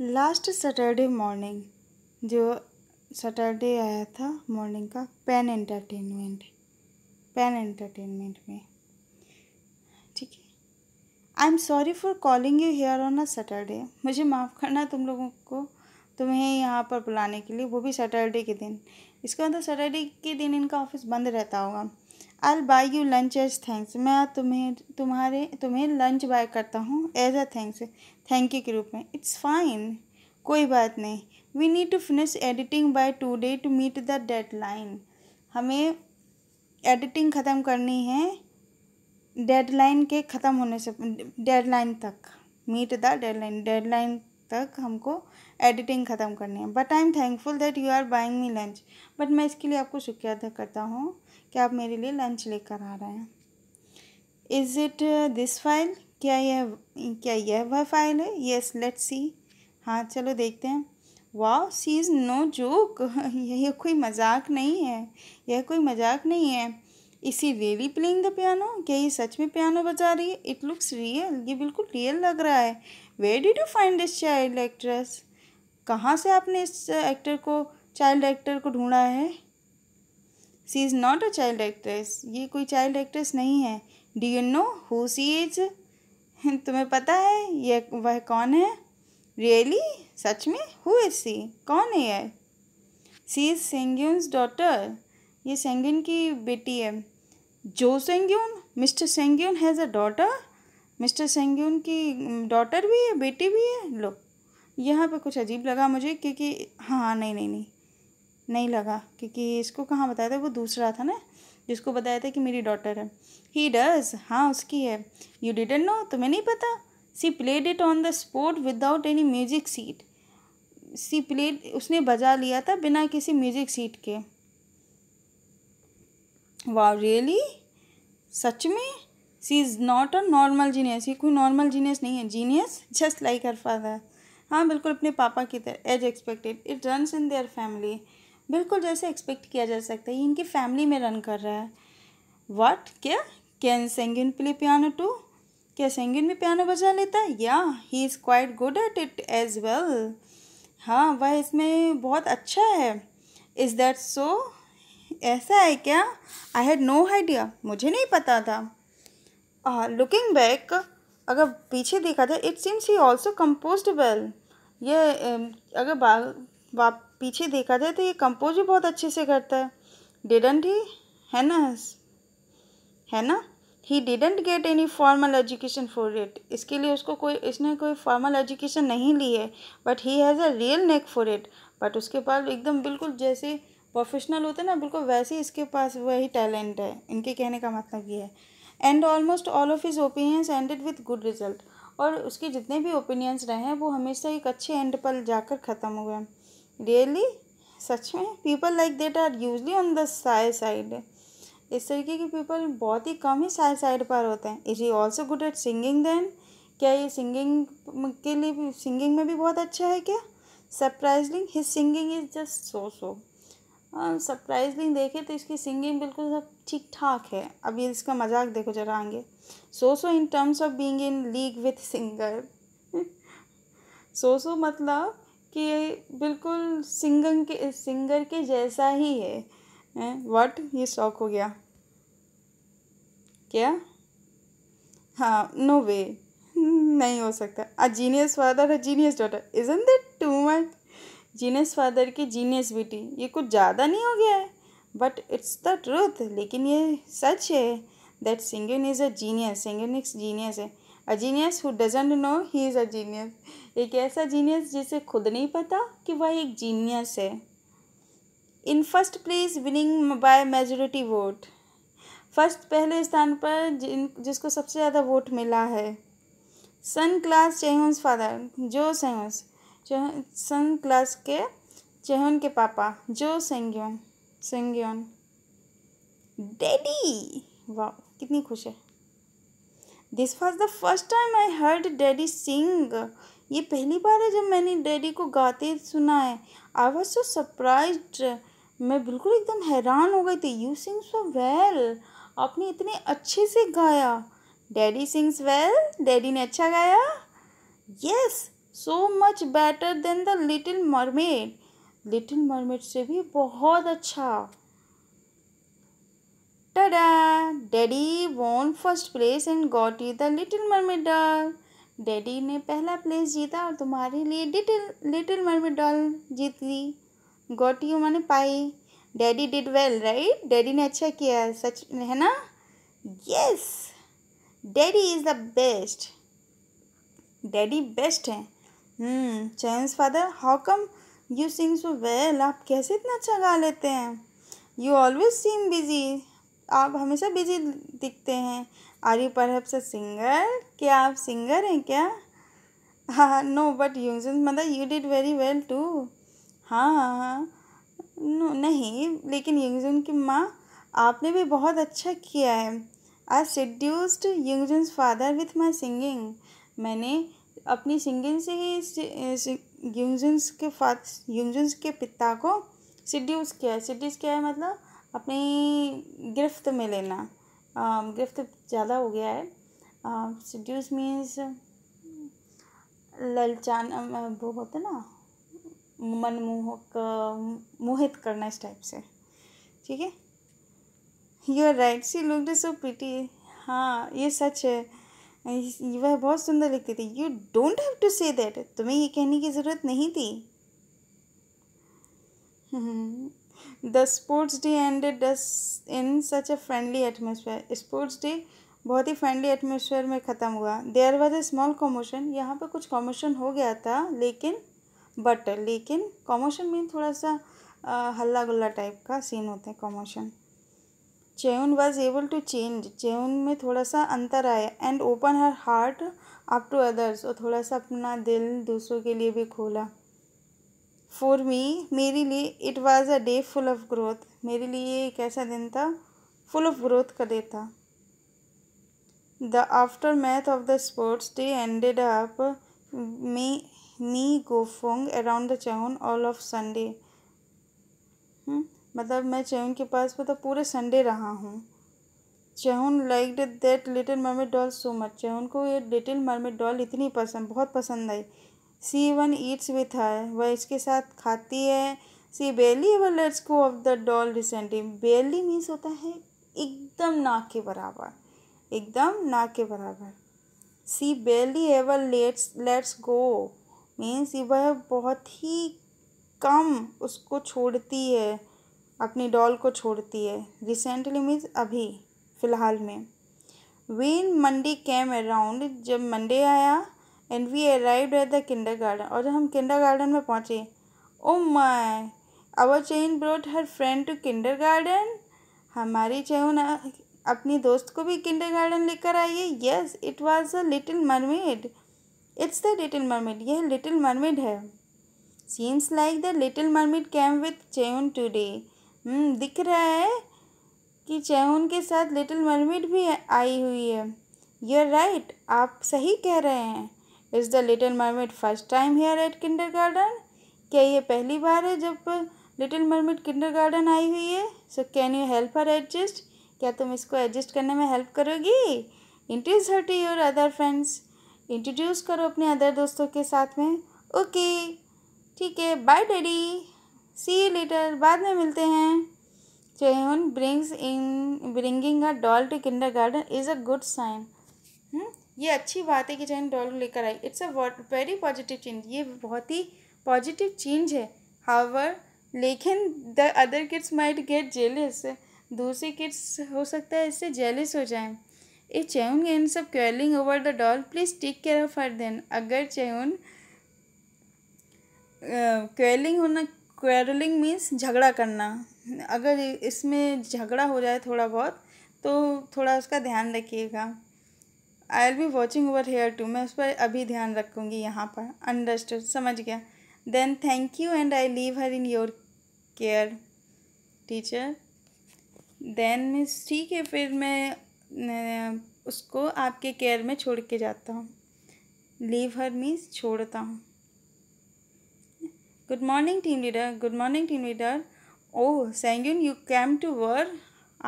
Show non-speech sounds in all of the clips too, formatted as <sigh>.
Last Saturday morning जो Saturday आया था मॉर्निंग का पेन एंटरटेनमेंट पेन एंटरटेनमेंट में ठीक है I am sorry for calling you here on a Saturday मुझे माफ़ करना तुम लोगों को तुम्हें यहाँ पर बुलाने के लिए वो भी सैटरडे के दिन इसका मतलब सैटरडे के दिन इनका ऑफिस बंद रहता होगा I buy you lunch as thanks मैं तुम्हें तुम्हारे तुम्हें लंच बाय करता हूँ as a thanks thank you के रूप में इट्स फाइन कोई बात नहीं we need to finish editing by day to meet the deadline हमें एडिटिंग ख़त्म करनी है डेडलाइन के ख़त्म होने से डेडलाइन तक मीट द डेडलाइन डेडलाइन तक हमको एडिटिंग ख़त्म करनी है but I am thankful that you are buying me lunch but मैं इसके लिए आपको शुक्रिया अदा करता हूँ कि आप मेरे लिए लंच लेकर आ रहे हैं इज़ इट दिस फाइल क्या यह क्या यह वह फाइल है यस लेट्स सी हाँ चलो देखते हैं वाह सी इज़ नो जोक यह कोई मजाक नहीं है यह कोई मजाक नहीं है इसी रियली प्लेइंग द पियानो क्या ये सच में पियानो बजा रही है इट लुक्स रियल ये बिल्कुल रियल लग रहा है where did you find this child actress कहाँ से आपने इस एक्टर को चाइल्ड एक्टर को ढूंढा है she is not a child actress ये कोई चाइल्ड एक्ट्रेस नहीं है do you know who she is <laughs> तुम्हें पता है ये वह कौन है रियली सच में हु इज सी कौन है यह सी इज सेंग्यून्स डॉटर ये सेंग्यून की बेटी है जो Seungyun mister Seungyun has a daughter mister Seungyun की डॉटर भी है बेटी भी है लो यहाँ पे कुछ अजीब लगा मुझे क्योंकि हाँ, हाँ नहीं नहीं नहीं नहीं लगा क्योंकि इसको कहाँ बताया था वो दूसरा था ना जिसको बताया था कि मेरी डॉटर है ही डज हाँ उसकी है यू डिडेंट नो तुम्हें नहीं पता she played it on the spot without any music sheet she played उसने बजा लिया था बिना किसी म्यूजिक सीट के वाह रियली सच में she is not a normal genius ये कोई नॉर्मल जीनियस नहीं है genius just like her father हाँ बिल्कुल अपने पापा की तरह as expected it runs in their family बिल्कुल जैसे तो एक्सपेक्ट किया जा सकता है इनकी फैमिली में रन कर रहा है वाट क्या can Seungyun play piano too क्या सेंगिन भी पियानो बजा लेता है या he is quite good at it as well हाँ वह इसमें बहुत अच्छा है इज़ दैट सो ऐसा है क्या आई हैड नो आइडिया मुझे नहीं पता था लुकिंग बैक अगर पीछे देखा था it seems he also compose well ये अगर बा, बा, पीछे देखा जाए तो ये कंपोज भी बहुत अच्छे से करता है डिडेंट ही है ना है ना he didn't get any formal education for it इसके लिए उसको कोई इसने कोई फॉर्मल एजुकेशन नहीं ली है but he has a real knack for it but उसके पास एकदम बिल्कुल जैसे प्रोफेशनल होते हैं ना बिल्कुल वैसे ही इसके पास वही टैलेंट है इनके कहने का मतलब ये है and almost all of his opinions ended with good result और उसके जितने भी ओपिनियंस रहे हैं वो हमेशा एक अच्छे एंड पर जाकर ख़त्म हुए हैं रियली सच में people like that are usually on the साई साइड इस तरीके के पीपल बहुत ही कम ही साई साइड पर होते हैं is he also good at singing then क्या ये सिंगिंग के लिए सिंगिंग में भी बहुत अच्छा है क्या surprising his singing is just so so surprisingly देखें तो इसकी सिंगिंग बिल्कुल सब ठीक ठाक है अब ये इसका मजाक देखो जरा आगे so so in terms of being in league with singer so so मतलब कि बिल्कुल सिंगर के सिंगर के जैसा ही है वट ये शौक हो गया क्या हाँ नो वे नहीं हो सकता a genius father a genius daughter is in that too much genius father की जीनियस बेटी ये कुछ ज़्यादा नहीं हो गया है बट इट्स द ट्रूथ लेकिन ये सच है that singing is a genius singing is genius है a genius who doesn't know he is a genius एक ऐसा जीनियस जिसे खुद नहीं पता कि वह एक जीनियस है in first place winning by majority vote first पहले स्थान पर जिन जिसको सबसे ज़्यादा वोट मिला है सन क्लास चेहन्स फादर जो सेहूस सन क्लास के चेहन के पापा जो सेंग्योन सेंग्योन डैडी वाह कितनी खुश है this was the first time I heard daddy sing ये पहली बार है जब मैंने डैडी को गाते सुना है आई वॉज सो सरप्राइज मैं बिल्कुल एकदम हैरान हो गई थी यू सिंग सो वेल आपने इतने अच्छे से गाया डैडी सिंग्स वेल डैडी ने अच्छा गाया yes so much better than the little mermaid little mermaid से भी बहुत अच्छा tada daddy won first place and got you the little mermaid doll daddy ने पहला प्लेस जीता और तुम्हारे लिए लिटिल लिटिल मरमेड डॉल जीत ली गोट यू मैंने पाई daddy did well right daddy ने अच्छा किया सच है ना yes daddy is the best daddy best हैं चैंस father how come you sing so well आप कैसे इतना अच्छा गा लेते हैं यू ऑलवेज सीम बिजी आप हमेशा बिजी दिखते हैं आर यू पर सिंगर क्या आप सिंगर हैं क्या हाँ नो बट यू मतलब you did very well too हाँ हाँ, हाँ। नहीं लेकिन यंगजुन की माँ आपने भी बहुत अच्छा किया है आई सेड्यूस्ड यंगजुन्स फादर विथ माई सिंगिंग मैंने अपनी सिंगिंग से ही यंगजुन्स के फाद यंगजुन्स के पिता को सड्यूस किया है सिड्यूस किया है मतलब अपनी गिरफ्त में लेना गिरफ्त ज़्यादा हो गया है सड्यूस मीन्स ललचान वो होता ना मनमोहक मोहित करना इस टाइप से ठीक है you are right she look so pretty हाँ ये सच है वह बहुत सुंदर लिखती थी you don't have to say that तुम्हें ये कहने की ज़रूरत नहीं थी the sports day ended in such a friendly atmosphere sports day बहुत ही फ्रेंडली एटमोसफेयर में ख़त्म हुआ there was a small commotion यहाँ पर कुछ कॉमोशन हो गया था लेकिन बट लेकिन कॉमोशन में थोड़ा सा हल्ला गुल्ला टाइप का सीन होता है कॉमोशन चेउन वॉज एबल टू चेंज चेउन में थोड़ा सा अंतर आया and open her heart up to others और थोड़ा सा अपना दिल दूसरों के लिए भी खोला फॉर मी मेरे लिए it was a day full of growth मेरे लिए एक ऐसा दिन था फुल ऑफ ग्रोथ का डे था the aftermath of the sports day ended up me me goofing around the चाउन ऑल ऑफ संडे मतलब मैं चहून के पास मतलब पूरे संडे रहा हूँ चहून like that little mermaid doll so much चहून को ये लिटिल मरमेड डॉल इतनी पसंद बहुत पसंद आई she even eats with her वह इसके साथ खाती है she barely lets go of the doll recently barely means होता है एकदम ना के बराबर एकदम ना के बराबर she barely ever lets lets go means वह बहुत ही कम उसको छोड़ती है अपनी डॉल को छोड़ती है रिसेंटली मीन्स अभी फ़िलहाल में वेन मंडे कैम अराउंड जब मंडे आया and we arrive at the kindergarten और जब हम किंडर गार्डन में पहुँचे ओ माय आवर चैन brought her friend to kindergarten हमारी चैन अपनी दोस्त को भी किंडर गार्डन लेकर आई है yes it was a little mermaid it's the little mermaid यह लिटिल मरमेड है seems like the little mermaid came with चैन टूडे दिख रहा है कि चैन के साथ लिटिल मरमेड भी आई हुई है यूर राइट right, आप सही कह रहे हैं is the little mermaid first time here at kindergarten क्या ये पहली बार है जब लिटिल मरमिट किंडर गार्डन आई हुई है so can you help her adjust क्या तुम इसको एडजस्ट करने में हेल्प करोगी introduce her to your other friends introduce करो अपने अदर दोस्तों के साथ में ओके ठीक है bye daddy see you later बाद में मिलते हैं Jaehyun brings in bringing a doll to garden is a good sign Hmm? ये अच्छी बात है कि जैन डॉल लेकर आई it's a very positive change ये बहुत ही पॉजिटिव चेंज है हावर लेकिन the other kids might get jealous दूसरे किड्स हो सकता है इससे जेलिस हो जाए ए चेहून इन up quarrelling over the doll please take care of her then अगर चेहून क्वेलिंग होना क्वेरलिंग मीन्स झगड़ा करना अगर इसमें झगड़ा हो जाए थोड़ा बहुत तो थोड़ा उसका ध्यान रखिएगा I'll be watching over here too मैं उस पर अभी ध्यान रखूँगी यहाँ पर अंडरस्टूड समझ गया then thank you and I leave her in your care teacher then miss ठीक है फिर मैं उसको आपके केयर में छोड़ के जाता हूँ लीव हर मीन्स छोड़ता हूँ good morning team leader good morning team leader oh सेंगुन यू कैम टू वर्क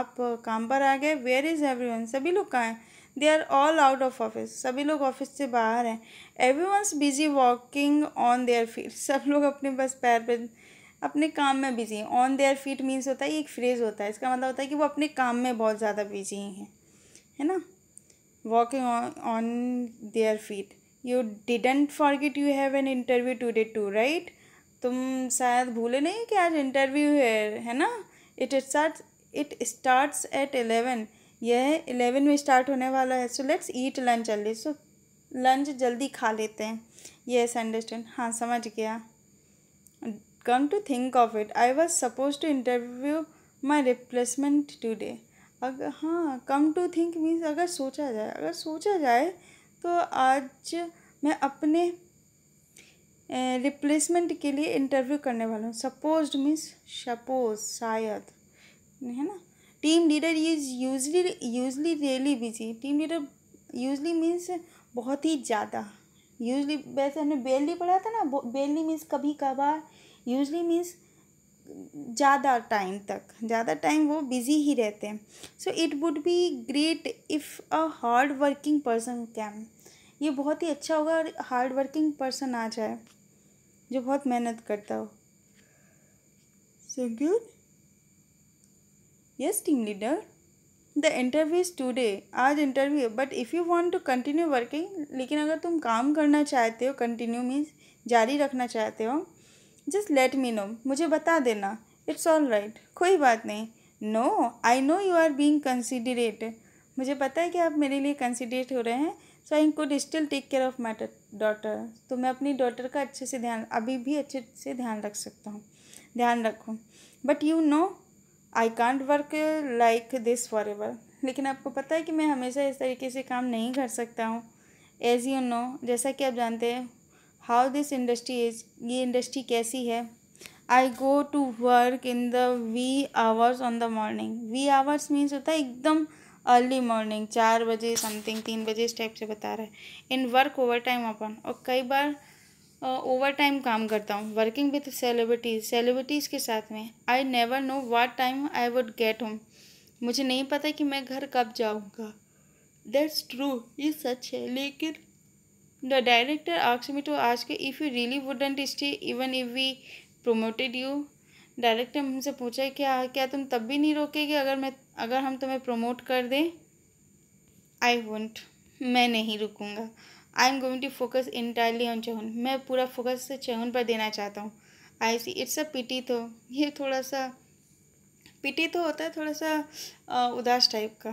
आप काम पर आ गए वेयर इज़ एवरी वन सभी लोग कहाँ हैं they are all out of office सभी लोग ऑफिस से बाहर हैं everyone's busy walking on their feet सब लोग अपने बस पैर पर अपने काम में बिजी हैं ऑन देयर फीट मीन्स होता है एक फ्रेज़ होता है इसका मतलब होता है कि वो अपने काम में बहुत ज़्यादा बिजी हैं है ना walking on their feet you didn't forget you have an interview today too right तुम शायद भूले नहीं कि आज इंटरव्यू है है ना it it's it starts at eleven यह इलेवन में स्टार्ट होने वाला है सो लेट्स ईट लंच जल्दी सो लंच जल्दी खा लेते हैं येस अंडरस्टैंड हाँ समझ गया come to think of it I was suppose to interview my replacement today अगर हाँ कम टू थिंक मीन्स अगर सोचा जाए अगर सोचा जाए तो आज मैं अपने रिप्लेसमेंट के लिए इंटरव्यू करने वाला हूँ सपोज मीन्स सपोज शायद है ना team leader is usually usually really busy team leader usually means बहुत ही ज़्यादा यूजली वैसे हमने बेली पढ़ा था ना बेली मीन्स कभी कभार यूजली मीन्स ज़्यादा टाइम तक ज़्यादा टाइम वो बिज़ी ही रहते हैं so it would be great if a hard working person came ये बहुत ही अच्छा होगा और हार्ड वर्किंग पर्सन आ जाए जो बहुत मेहनत करता हो so good Yes, team leader the interview is today आज interview but if you want to continue working लेकिन अगर तुम काम करना चाहते हो कंटिन्यू मीन्स जारी रखना चाहते हो जस्ट लेट मी नो मुझे बता देना इट्स ऑल राइट कोई बात नहीं no I know you are being considerate मुझे पता है कि आप मेरे लिए कंसिडरेट हो रहे हैं so I could still take care of my daughter तो मैं अपनी डॉटर का अच्छे से ध्यान अभी भी अच्छे से ध्यान रख सकता हूँ ध्यान रखूँ but you know I can't work like this forever लेकिन आपको पता है कि मैं हमेशा इस तरीके से काम नहीं कर सकता हूँ एज यू नो जैसा कि आप जानते हैं हाउ दिस इंडस्ट्री इज ये इंडस्ट्री कैसी है I go to work in the wee hours on the morning wee hours means होता है एकदम अर्ली मॉर्निंग चार बजे समथिंग तीन बजे इस टाइप से बता रहा है इन वर्क ओवर टाइम अपन और कई बार ओवर टाइम काम करता हूँ वर्किंग विथ सेलिब्रिटीज़ सेलिब्रिटीज़ के साथ में I never know what time I would get home मुझे नहीं पता कि मैं घर कब जाऊँगा दैट्स ट्रू ये सच है लेकिन the director ask me to के if you really wouldn't stay even if we promoted you director हमसे पूछा क्या क्या तुम तब भी नहीं रोकेगे अगर मैं अगर हम तुम्हें प्रमोट कर दें आई वंट मैं नहीं रुकूँगा I am going to focus entirely on चहन मैं पूरा फोकस चहन पर देना चाहता हूँ आई सी इट्स अ पिटी तो ये थोड़ा सा पिटी तो होता है थोड़ा सा उदास टाइप का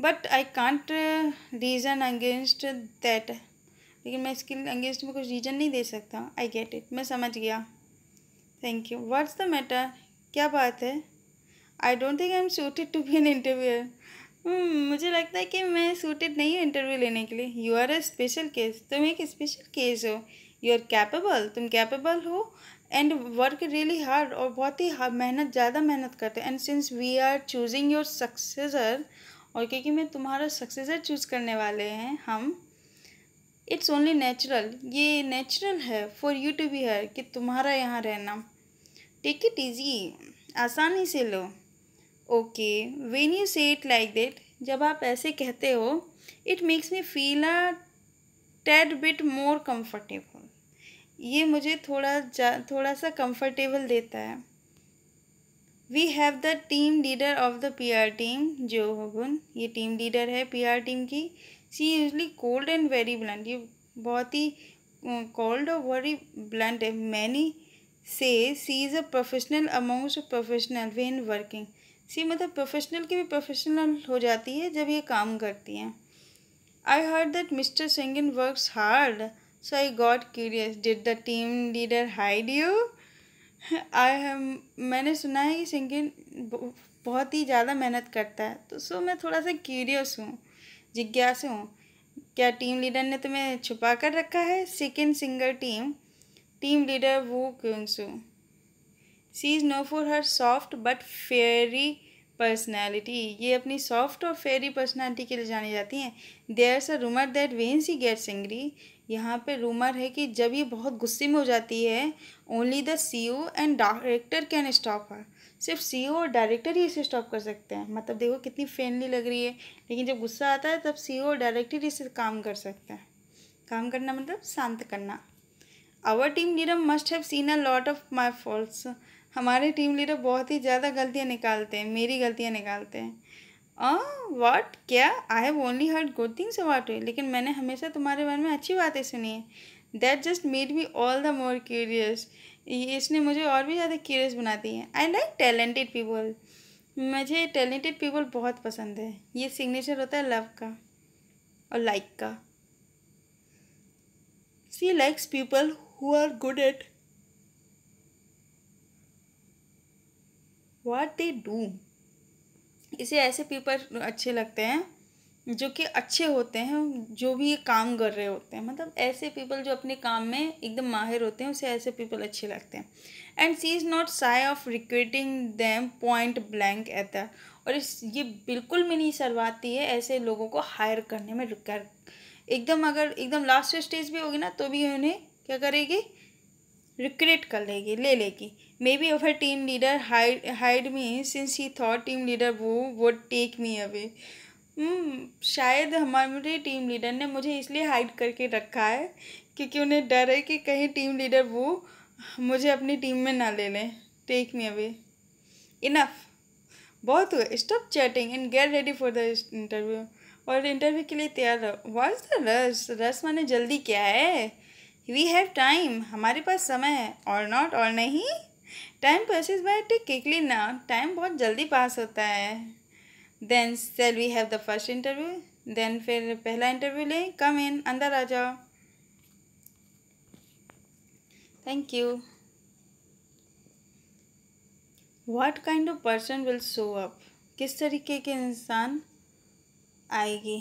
but I can't reason against that लेकिन मैं इसके अगेंस्ट में कुछ रीज़न नहीं दे सकता आई गेट इट मैं समझ गया thank you what's the matter क्या बात है I don't think I am suited to be an interviewer hmm, मुझे लगता है कि मैं सूटेड नहीं हूँ इंटरव्यू लेने के लिए you are a special case तुम एक स्पेशल केस हो यू आर कैपेबल तुम कैपेबल हो एंड वर्क रियली हार्ड और बहुत ही हार्ड मेहनत ज़्यादा मेहनत करते हैं and since we are choosing your successor और क्योंकि मैं तुम्हारा सक्सेसर चूज़ करने वाले हैं हम इट्स ओनली नेचुरल ये नेचुरल है for you to be here कि तुम्हारा यहाँ रहना टेक इट ईजी आसानी से लो okay when you say it like that जब आप ऐसे कहते हो it makes me feel a tad bit more comfortable ये मुझे थोड़ा जा थोड़ा सा कम्फर्टेबल देता है we have the team leader of the P R team जो होगुन ये टीम लीडर है पी आर टीम की she usually cold and very blunt ये बहुत ही कोल्ड और वेरी ब्लंट है many say she is a professional amount professional way in working she मतलब प्रोफेशनल की भी प्रोफेशनल हो जाती है जब ये काम करती हैं आई हर्ड दैट मिस्टर सिंगन works hard so I got curious did the team leader hide you I मैंने सुना है कि सिंगन बहुत ही ज़्यादा मेहनत करता है तो सो मैं थोड़ा सा क्यूरियस हूँ जिज्ञास हूँ क्या टीम लीडर ने तुम्हें छुपा कर रखा है second singer team team leader वो क्यों she is known for her soft but fairy personality ये अपनी सॉफ्ट और फेयरी पर्सनैलिटी के लिए जानी जाती हैं there's a rumour that when she gets angry यहाँ पे रूमर है कि जब ये बहुत गुस्से में हो जाती है only the C O and director can stop her सिर्फ सी ओ e और डायरेक्टर ही इसे स्टॉप कर सकते हैं मतलब देखो कितनी फ्रेंडली लग रही है लेकिन जब गुस्सा आता है तब सी ओ e और डायरेक्टर इसे काम कर सकते हैं काम करना मतलब शांत करना आवर टीम नीरम must have seen a lot of my faults हमारे टीम लीडर बहुत ही ज़्यादा गलतियाँ निकालते हैं मेरी गलतियाँ निकालते हैं आ वाट क्या I have only heard good things about you लेकिन मैंने हमेशा तुम्हारे बारे में अच्छी बातें सुनी है that just made me all the more curious इसने मुझे और भी ज़्यादा क्यूरियस दी है आई लाइक टैलेंटेड पीपल मुझे टैलेंटेड पीपल बहुत पसंद है ये सिग्नेचर होता है लव का और लाइक का she likes people who are good at what they do इसे ऐसे पीपल अच्छे लगते हैं जो कि अच्छे होते हैं जो भी ये काम कर रहे होते हैं मतलब ऐसे पीपल जो अपने काम में एकदम माहिर होते हैं उसे ऐसे पीपल अच्छे लगते हैं and she is not shy of requesting them point blank at और इस ये बिल्कुल भी नहीं सरवाती है ऐसे लोगों को हायर करने में कर एकदम अगर एकदम लास्ट स्टेज भी होगी ना तो भी उन्हें क्या करेगी रिक्रेट कर लेगी ले लेगी maybe be her team leader hide hide me since he thought team leader वो would take me away hmm, शायद हमारे टीम लीडर ने मुझे इसलिए हाइड करके रखा है क्योंकि उन्हें डर है कि कहीं टीम लीडर वो मुझे अपनी टीम में ना ले लें टेक मी अवे इनफ बहुत हुआ stop chatting and get ready for the interview और इंटरव्यू के लिए तैयार रहो वॉट द रस रस माने जल्दी क्या है वी हैव टाइम हमारे पास समय है और नॉट और नहीं टाइम passes टेक क्विकली ना टाइम बहुत जल्दी पास होता है then shall we have the first interview then फिर पहला इंटरव्यू लें कम इन अंदर आ जाओ thank you what kind of person will show up किस तरीके के इंसान आएगी